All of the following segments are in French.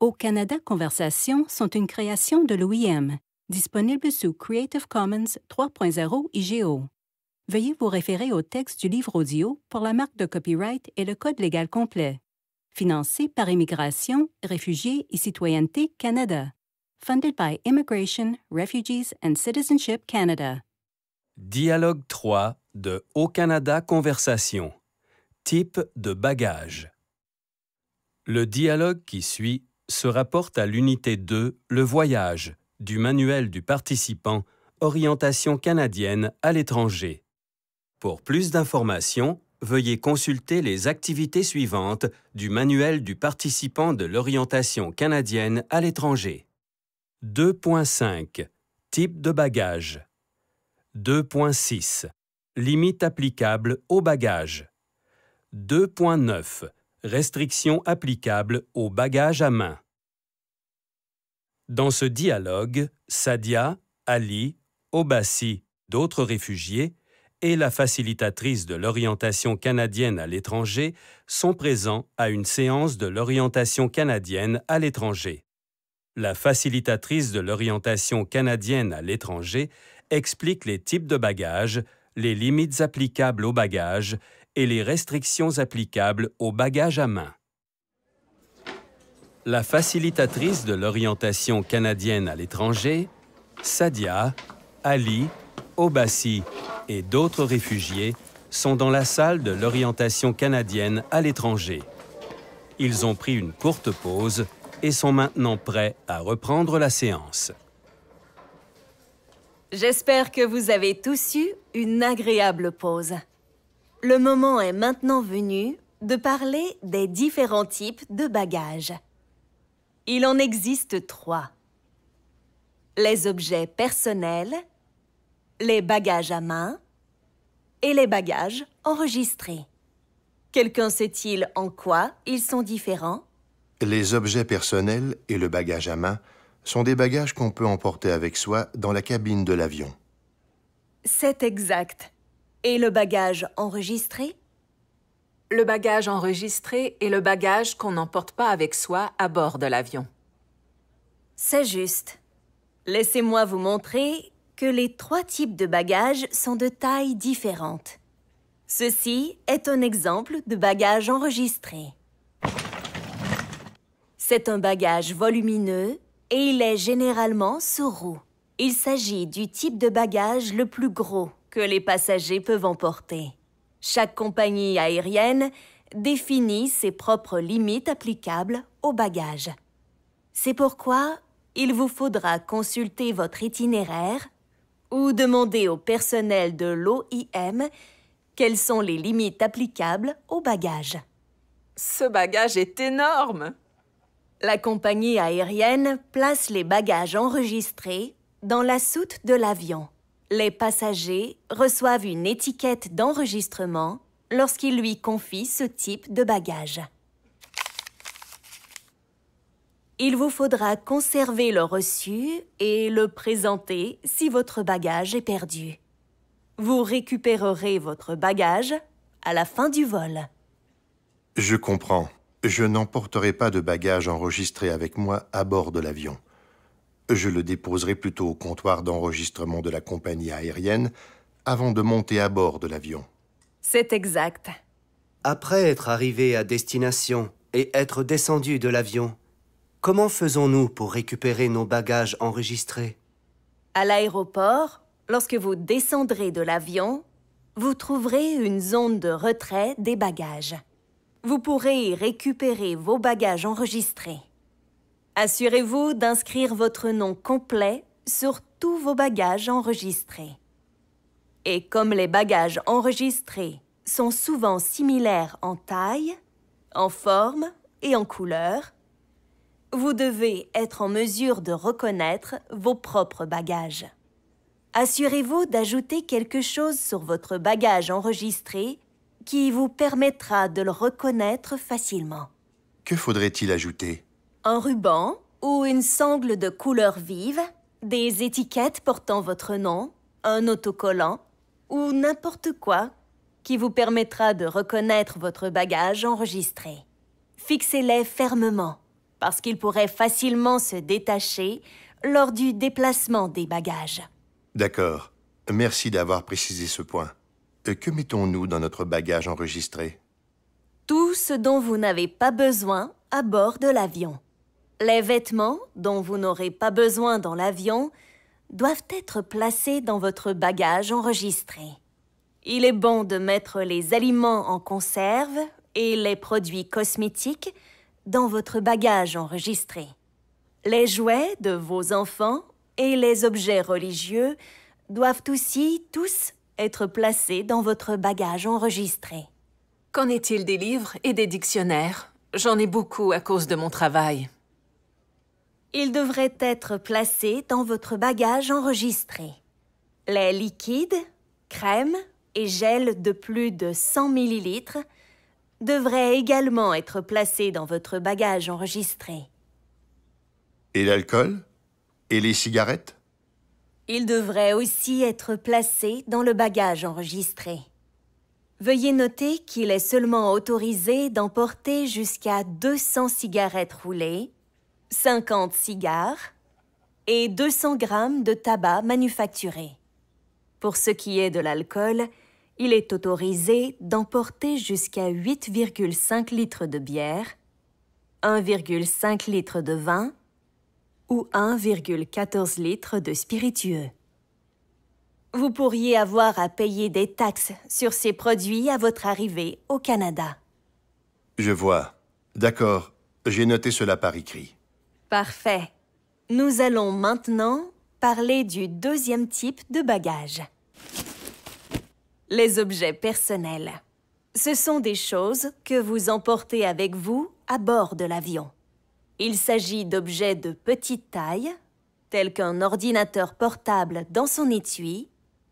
Au Canada Conversations sont une création de l'OIM, disponible sous Creative Commons 3.0 IGO. Veuillez vous référer au texte du livre audio pour la marque de copyright et le code légal complet. Financé par Immigration, Réfugiés et Citoyenneté Canada. Funded by Immigration, Refugees and Citizenship Canada. Dialogue 3 de Au Canada Conversations Type de bagage Le dialogue qui suit se rapporte à l'unité 2, le voyage, du manuel du participant, orientation canadienne à l'étranger. Pour plus d'informations, veuillez consulter les activités suivantes du manuel du participant de l'orientation canadienne à l'étranger. 2.5 Type de bagage 2.6 Limite applicable au bagage 2.9 Restrictions applicables aux bagages à main. Dans ce dialogue, Sadia, Ali, Obassi, d'autres réfugiés, et la facilitatrice de l'orientation canadienne à l'étranger sont présents à une séance de l'orientation canadienne à l'étranger. La facilitatrice de l'orientation canadienne à l'étranger explique les types de bagages, les limites applicables aux bagages et les restrictions applicables aux bagages à main. La facilitatrice de l'orientation canadienne à l'étranger, Sadia, Ali, Obassi et d'autres réfugiés sont dans la salle de l'orientation canadienne à l'étranger. Ils ont pris une courte pause et sont maintenant prêts à reprendre la séance. J'espère que vous avez tous eu une agréable pause. Le moment est maintenant venu de parler des différents types de bagages. Il en existe trois. Les objets personnels, les bagages à main et les bagages enregistrés. Quelqu'un sait-il en quoi ils sont différents Les objets personnels et le bagage à main sont des bagages qu'on peut emporter avec soi dans la cabine de l'avion. C'est exact. Et le bagage enregistré Le bagage enregistré est le bagage qu'on n'emporte pas avec soi à bord de l'avion. C'est juste. Laissez-moi vous montrer que les trois types de bagages sont de tailles différentes. Ceci est un exemple de bagage enregistré. C'est un bagage volumineux et il est généralement sur roue. Il s'agit du type de bagage le plus gros que les passagers peuvent emporter. Chaque compagnie aérienne définit ses propres limites applicables aux bagages. C'est pourquoi il vous faudra consulter votre itinéraire ou demander au personnel de l'OIM quelles sont les limites applicables aux bagages. Ce bagage est énorme La compagnie aérienne place les bagages enregistrés dans la soute de l'avion les passagers reçoivent une étiquette d'enregistrement lorsqu'ils lui confient ce type de bagage. Il vous faudra conserver le reçu et le présenter si votre bagage est perdu. Vous récupérerez votre bagage à la fin du vol. Je comprends. Je n'emporterai pas de bagages enregistrés avec moi à bord de l'avion. Je le déposerai plutôt au comptoir d'enregistrement de la compagnie aérienne avant de monter à bord de l'avion. C'est exact. Après être arrivé à destination et être descendu de l'avion, comment faisons-nous pour récupérer nos bagages enregistrés À l'aéroport, lorsque vous descendrez de l'avion, vous trouverez une zone de retrait des bagages. Vous pourrez y récupérer vos bagages enregistrés. Assurez-vous d'inscrire votre nom complet sur tous vos bagages enregistrés. Et comme les bagages enregistrés sont souvent similaires en taille, en forme et en couleur, vous devez être en mesure de reconnaître vos propres bagages. Assurez-vous d'ajouter quelque chose sur votre bagage enregistré qui vous permettra de le reconnaître facilement. Que faudrait-il ajouter un ruban ou une sangle de couleur vive, des étiquettes portant votre nom, un autocollant ou n'importe quoi qui vous permettra de reconnaître votre bagage enregistré. Fixez-les fermement parce qu'ils pourraient facilement se détacher lors du déplacement des bagages. D'accord. Merci d'avoir précisé ce point. Euh, que mettons-nous dans notre bagage enregistré Tout ce dont vous n'avez pas besoin à bord de l'avion. Les vêtements, dont vous n'aurez pas besoin dans l'avion, doivent être placés dans votre bagage enregistré. Il est bon de mettre les aliments en conserve et les produits cosmétiques dans votre bagage enregistré. Les jouets de vos enfants et les objets religieux doivent aussi tous être placés dans votre bagage enregistré. Qu'en est-il des livres et des dictionnaires J'en ai beaucoup à cause de mon travail. Il devrait être placé dans votre bagage enregistré. Les liquides, crèmes et gels de plus de 100 ml devraient également être placés dans votre bagage enregistré. Et l'alcool Et les cigarettes Ils devraient aussi être placés dans le bagage enregistré. Veuillez noter qu'il est seulement autorisé d'emporter jusqu'à 200 cigarettes roulées 50 cigares et 200 grammes de tabac manufacturé. Pour ce qui est de l'alcool, il est autorisé d'emporter jusqu'à 8,5 litres de bière, 1,5 litre de vin ou 1,14 litre de spiritueux. Vous pourriez avoir à payer des taxes sur ces produits à votre arrivée au Canada. Je vois. D'accord. J'ai noté cela par écrit. Parfait. Nous allons maintenant parler du deuxième type de bagages. Les objets personnels. Ce sont des choses que vous emportez avec vous à bord de l'avion. Il s'agit d'objets de petite taille, tels qu'un ordinateur portable dans son étui,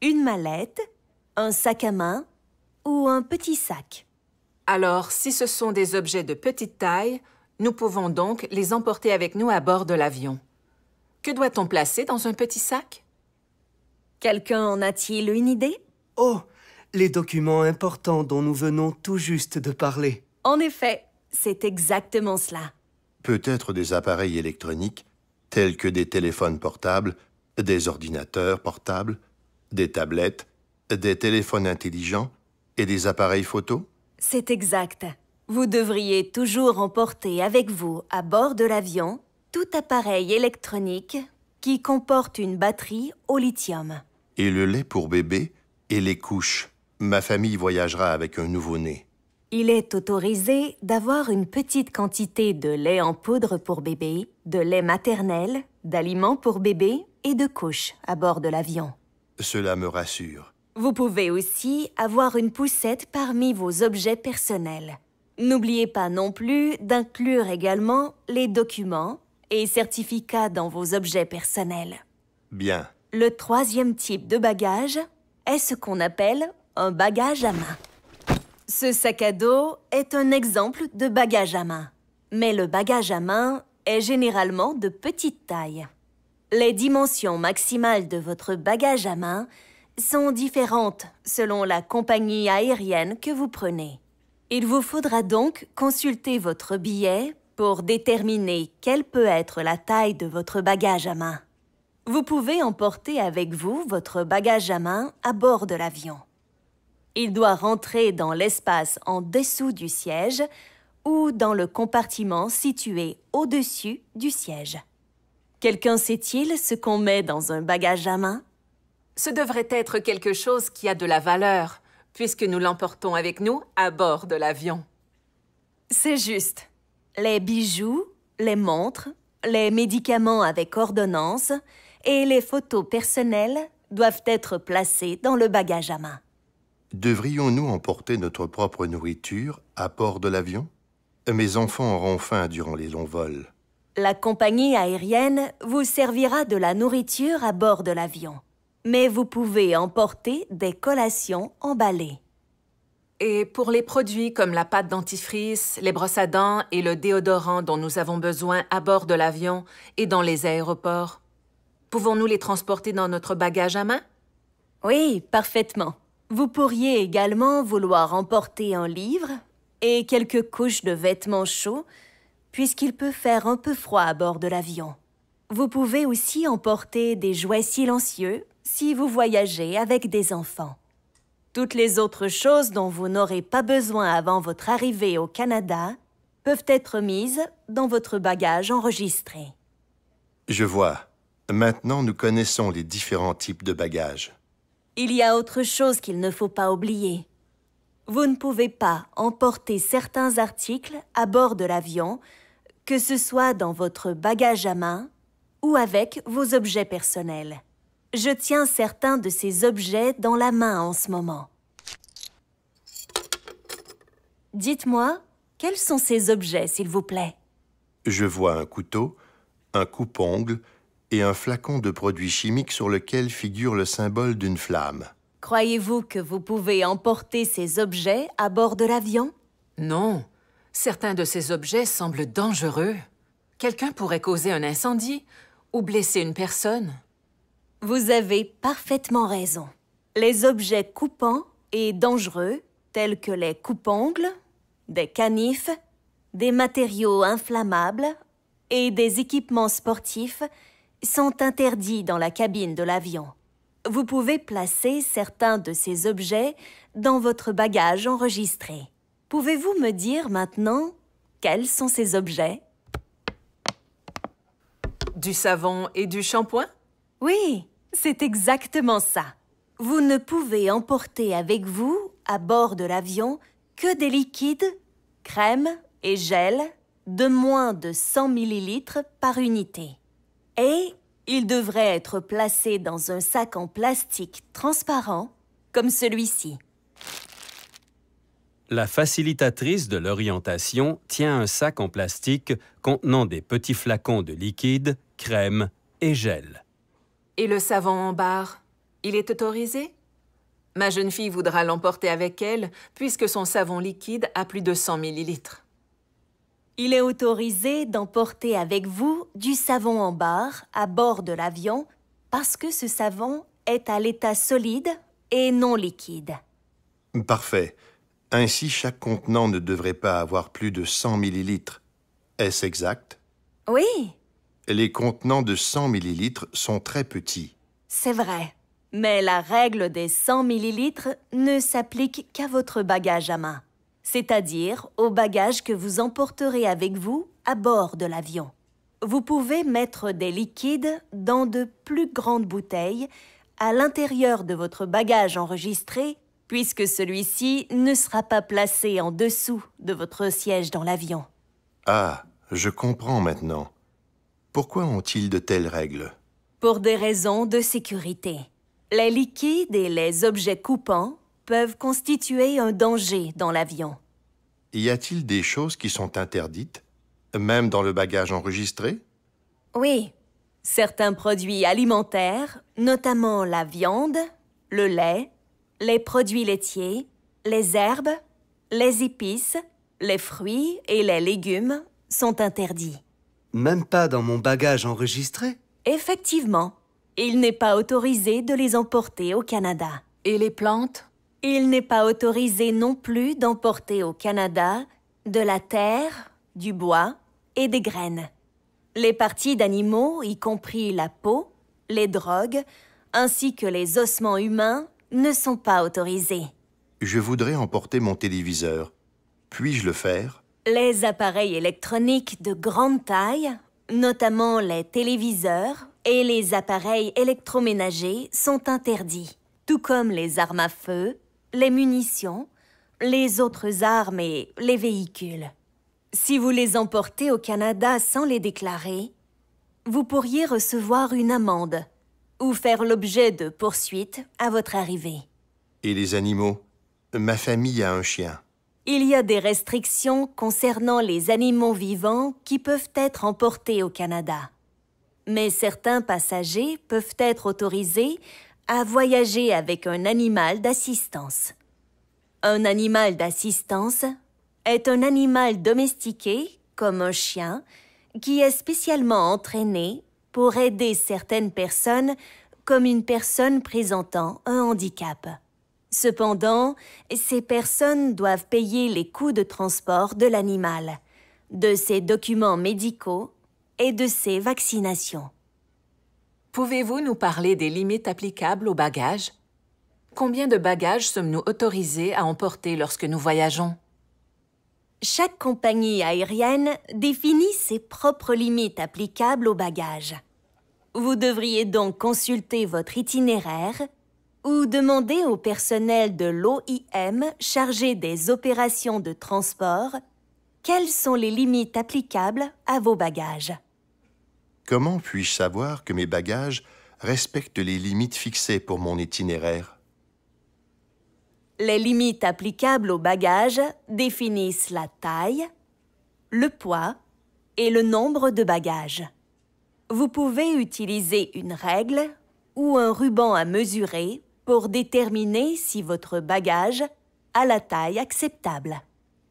une mallette, un sac à main ou un petit sac. Alors, si ce sont des objets de petite taille, nous pouvons donc les emporter avec nous à bord de l'avion. Que doit-on placer dans un petit sac? Quelqu'un en a-t-il une idée? Oh, les documents importants dont nous venons tout juste de parler. En effet, c'est exactement cela. Peut-être des appareils électroniques, tels que des téléphones portables, des ordinateurs portables, des tablettes, des téléphones intelligents et des appareils photo? C'est exact. Vous devriez toujours emporter avec vous, à bord de l'avion, tout appareil électronique qui comporte une batterie au lithium. Et le lait pour bébé et les couches. Ma famille voyagera avec un nouveau-né. Il est autorisé d'avoir une petite quantité de lait en poudre pour bébé, de lait maternel, d'aliments pour bébé et de couches à bord de l'avion. Cela me rassure. Vous pouvez aussi avoir une poussette parmi vos objets personnels. N'oubliez pas non plus d'inclure également les documents et certificats dans vos objets personnels. Bien. Le troisième type de bagage est ce qu'on appelle un bagage à main. Ce sac à dos est un exemple de bagage à main. Mais le bagage à main est généralement de petite taille. Les dimensions maximales de votre bagage à main sont différentes selon la compagnie aérienne que vous prenez. Il vous faudra donc consulter votre billet pour déterminer quelle peut être la taille de votre bagage à main. Vous pouvez emporter avec vous votre bagage à main à bord de l'avion. Il doit rentrer dans l'espace en dessous du siège ou dans le compartiment situé au-dessus du siège. Quelqu'un sait-il ce qu'on met dans un bagage à main Ce devrait être quelque chose qui a de la valeur, puisque nous l'emportons avec nous à bord de l'avion. C'est juste. Les bijoux, les montres, les médicaments avec ordonnance et les photos personnelles doivent être placés dans le bagage à main. Devrions-nous emporter notre propre nourriture à bord de l'avion Mes enfants auront faim durant les longs vols. La compagnie aérienne vous servira de la nourriture à bord de l'avion mais vous pouvez emporter des collations emballées. Et pour les produits comme la pâte dentifrice, les brosses à dents et le déodorant dont nous avons besoin à bord de l'avion et dans les aéroports, pouvons-nous les transporter dans notre bagage à main? Oui, parfaitement. Vous pourriez également vouloir emporter un livre et quelques couches de vêtements chauds, puisqu'il peut faire un peu froid à bord de l'avion. Vous pouvez aussi emporter des jouets silencieux si vous voyagez avec des enfants. Toutes les autres choses dont vous n'aurez pas besoin avant votre arrivée au Canada peuvent être mises dans votre bagage enregistré. Je vois. Maintenant, nous connaissons les différents types de bagages. Il y a autre chose qu'il ne faut pas oublier. Vous ne pouvez pas emporter certains articles à bord de l'avion, que ce soit dans votre bagage à main ou avec vos objets personnels. Je tiens certains de ces objets dans la main en ce moment. Dites-moi, quels sont ces objets, s'il vous plaît Je vois un couteau, un coupe et un flacon de produits chimiques sur lequel figure le symbole d'une flamme. Croyez-vous que vous pouvez emporter ces objets à bord de l'avion Non. Certains de ces objets semblent dangereux. Quelqu'un pourrait causer un incendie ou blesser une personne. Vous avez parfaitement raison. Les objets coupants et dangereux, tels que les coupe des canifs, des matériaux inflammables et des équipements sportifs, sont interdits dans la cabine de l'avion. Vous pouvez placer certains de ces objets dans votre bagage enregistré. Pouvez-vous me dire maintenant quels sont ces objets Du savon et du shampoing Oui, c'est exactement ça. Vous ne pouvez emporter avec vous, à bord de l'avion, que des liquides, crème et gel de moins de 100 ml par unité. Et ils devraient être placés dans un sac en plastique transparent comme celui-ci. La facilitatrice de l'orientation tient un sac en plastique contenant des petits flacons de liquide, crème et gel. Et le savon en barre, il est autorisé Ma jeune fille voudra l'emporter avec elle, puisque son savon liquide a plus de 100 millilitres. Il est autorisé d'emporter avec vous du savon en barre à bord de l'avion parce que ce savon est à l'état solide et non liquide. Parfait. Ainsi, chaque contenant ne devrait pas avoir plus de 100 millilitres. Est-ce exact Oui les contenants de 100 millilitres sont très petits. C'est vrai. Mais la règle des 100 millilitres ne s'applique qu'à votre bagage à main, c'est-à-dire au bagage que vous emporterez avec vous à bord de l'avion. Vous pouvez mettre des liquides dans de plus grandes bouteilles à l'intérieur de votre bagage enregistré puisque celui-ci ne sera pas placé en dessous de votre siège dans l'avion. Ah, je comprends maintenant. Pourquoi ont-ils de telles règles Pour des raisons de sécurité. Les liquides et les objets coupants peuvent constituer un danger dans l'avion. Y a-t-il des choses qui sont interdites, même dans le bagage enregistré Oui. Certains produits alimentaires, notamment la viande, le lait, les produits laitiers, les herbes, les épices, les fruits et les légumes sont interdits. Même pas dans mon bagage enregistré Effectivement. Il n'est pas autorisé de les emporter au Canada. Et les plantes Il n'est pas autorisé non plus d'emporter au Canada de la terre, du bois et des graines. Les parties d'animaux, y compris la peau, les drogues, ainsi que les ossements humains, ne sont pas autorisés. Je voudrais emporter mon téléviseur. Puis-je le faire les appareils électroniques de grande taille, notamment les téléviseurs et les appareils électroménagers, sont interdits, tout comme les armes à feu, les munitions, les autres armes et les véhicules. Si vous les emportez au Canada sans les déclarer, vous pourriez recevoir une amende ou faire l'objet de poursuites à votre arrivée. Et les animaux Ma famille a un chien. Il y a des restrictions concernant les animaux vivants qui peuvent être emportés au Canada. Mais certains passagers peuvent être autorisés à voyager avec un animal d'assistance. Un animal d'assistance est un animal domestiqué, comme un chien, qui est spécialement entraîné pour aider certaines personnes comme une personne présentant un handicap. Cependant, ces personnes doivent payer les coûts de transport de l'animal, de ses documents médicaux et de ses vaccinations. Pouvez-vous nous parler des limites applicables aux bagages Combien de bagages sommes-nous autorisés à emporter lorsque nous voyageons Chaque compagnie aérienne définit ses propres limites applicables aux bagages. Vous devriez donc consulter votre itinéraire ou demandez au personnel de l'OIM chargé des opérations de transport quelles sont les limites applicables à vos bagages. Comment puis-je savoir que mes bagages respectent les limites fixées pour mon itinéraire Les limites applicables aux bagages définissent la taille, le poids et le nombre de bagages. Vous pouvez utiliser une règle ou un ruban à mesurer pour déterminer si votre bagage a la taille acceptable.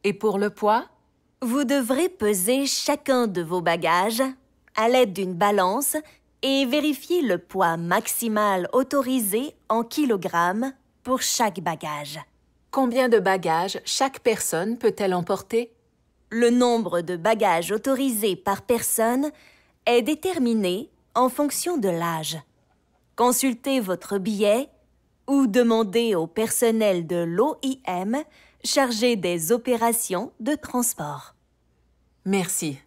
Et pour le poids Vous devrez peser chacun de vos bagages à l'aide d'une balance et vérifier le poids maximal autorisé en kilogrammes pour chaque bagage. Combien de bagages chaque personne peut-elle emporter Le nombre de bagages autorisés par personne est déterminé en fonction de l'âge. Consultez votre billet ou demandez au personnel de l'OIM chargé des opérations de transport. Merci.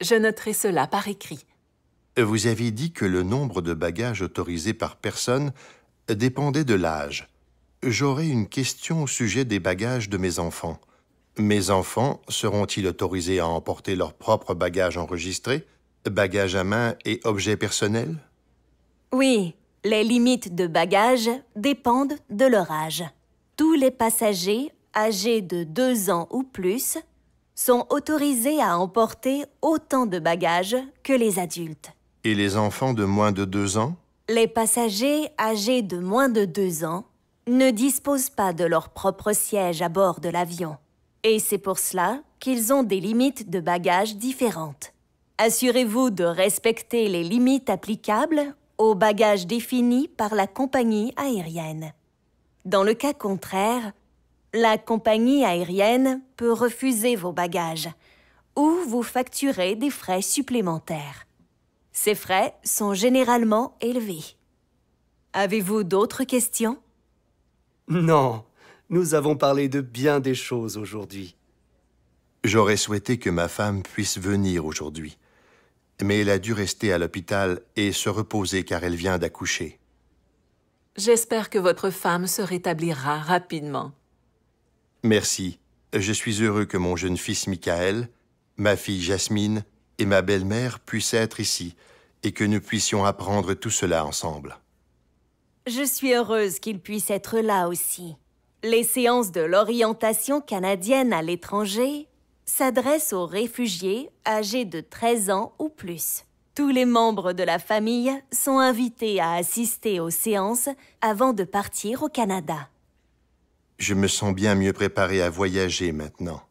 Je noterai cela par écrit. Vous avez dit que le nombre de bagages autorisés par personne dépendait de l'âge. J'aurais une question au sujet des bagages de mes enfants. Mes enfants seront-ils autorisés à emporter leurs propres bagages enregistrés, bagages à main et objets personnels Oui, les limites de bagages dépendent de leur âge. Tous les passagers âgés de 2 ans ou plus sont autorisés à emporter autant de bagages que les adultes. Et les enfants de moins de 2 ans Les passagers âgés de moins de 2 ans ne disposent pas de leur propre siège à bord de l'avion. Et c'est pour cela qu'ils ont des limites de bagages différentes. Assurez-vous de respecter les limites applicables aux bagages définis par la compagnie aérienne. Dans le cas contraire, la compagnie aérienne peut refuser vos bagages ou vous facturer des frais supplémentaires. Ces frais sont généralement élevés. Avez-vous d'autres questions Non, nous avons parlé de bien des choses aujourd'hui. J'aurais souhaité que ma femme puisse venir aujourd'hui mais elle a dû rester à l'hôpital et se reposer car elle vient d'accoucher. J'espère que votre femme se rétablira rapidement. Merci. Je suis heureux que mon jeune fils Michael, ma fille Jasmine et ma belle-mère puissent être ici et que nous puissions apprendre tout cela ensemble. Je suis heureuse qu'ils puissent être là aussi. Les séances de l'orientation canadienne à l'étranger s'adresse aux réfugiés âgés de 13 ans ou plus. Tous les membres de la famille sont invités à assister aux séances avant de partir au Canada. Je me sens bien mieux préparé à voyager maintenant.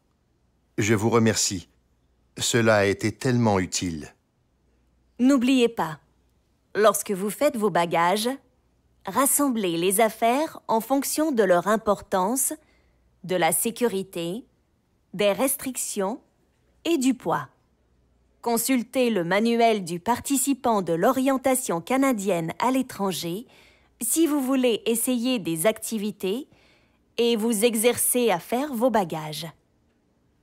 Je vous remercie. Cela a été tellement utile. N'oubliez pas, lorsque vous faites vos bagages, rassemblez les affaires en fonction de leur importance, de la sécurité des restrictions et du poids. Consultez le manuel du participant de l'orientation canadienne à l'étranger si vous voulez essayer des activités et vous exercer à faire vos bagages.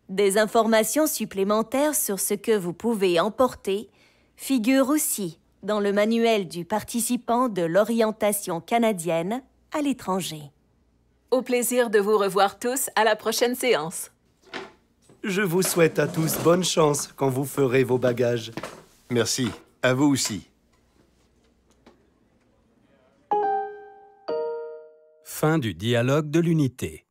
Des informations supplémentaires sur ce que vous pouvez emporter figurent aussi dans le manuel du participant de l'orientation canadienne à l'étranger. Au plaisir de vous revoir tous à la prochaine séance. Je vous souhaite à tous bonne chance quand vous ferez vos bagages. Merci. À vous aussi. Fin du dialogue de l'unité.